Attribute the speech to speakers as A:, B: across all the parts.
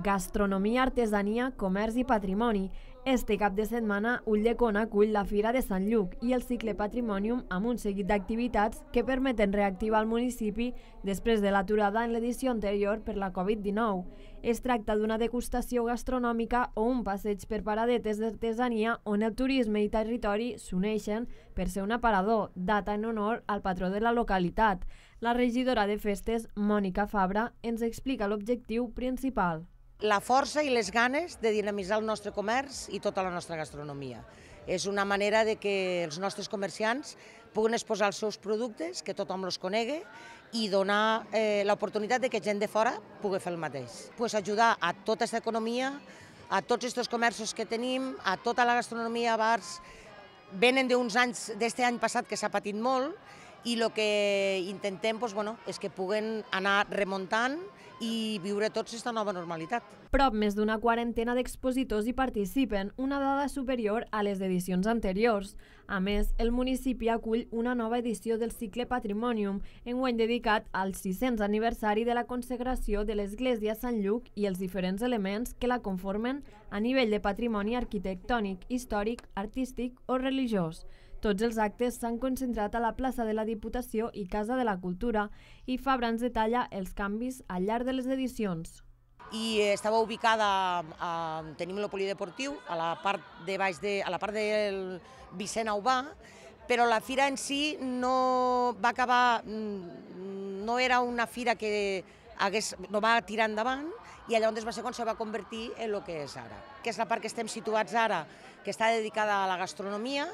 A: Gastronomia, artesania, comerç i patrimoni. Este cap de setmana, Ulldecona acull la Fira de Sant Lluc i el cicle Patrimonium amb un seguit d'activitats que permeten reactivar el municipi després de l'aturada en l'edició anterior per la Covid-19. Es tracta d'una degustació gastronòmica o un passeig per paradetes d'artesania on el turisme i territori s'uneixen per ser un aparador, data en honor al patró de la localitat. La regidora de festes, Mònica Fabra, ens explica l'objectiu principal
B: la força i les ganes de dinamitzar el nostre comerç i tota la nostra gastronomia. És una manera de que els nostres comerciants puguin exposar els seus productes, que tothom els conegui i donar eh, l'oportunitat de que gent de fora pugui fer el mateix. Pues ajudar a tota aquesta economia, a tots aquests comerços que tenim, a tota la gastronomia, bars, venen d'uns anys, d'este any passat que s'ha patit molt, i el que intentem doncs, bueno, és que puguen anar remuntant i viure tots aquesta nova normalitat. Prop més d'una quarantena d'expositors hi participen, una dada superior a
A: les edicions anteriors. A més, el municipi acull una nova edició del cicle Patrimonium, en enguany dedicat al 600 aniversari de la consegració de l'església Sant Lluc i els diferents elements que la conformen a nivell de patrimoni arquitectònic, històric, artístic o religiós. Tots els actes s'han concentrat a la plaça de la Diputació i Casa de la Cultura i Fabra ens detalla els canvis al llarg de les edicions.
B: I estava ubicada, a, tenim el polideportiu, a la part de baix de, a la part del Vicent Aubà, però la fira en si no va acabar, mm, no era una fira que hagués, no va tirar endavant i allà on es va ser quan se va convertir en el que és ara, que és la part que estem situats ara, que està dedicada a la gastronomia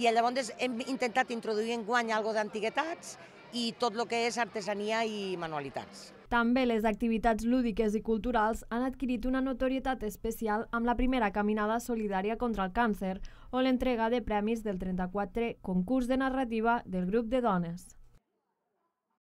B: i llavors hem intentat introduir en guany algo d'antiguetats i tot el que és artesania i manualitats.
A: També les activitats lúdiques i culturals han adquirit una notorietat especial amb la primera caminada solidària contra el càncer o l'entrega de premis del 34è concurs de narrativa del grup de dones.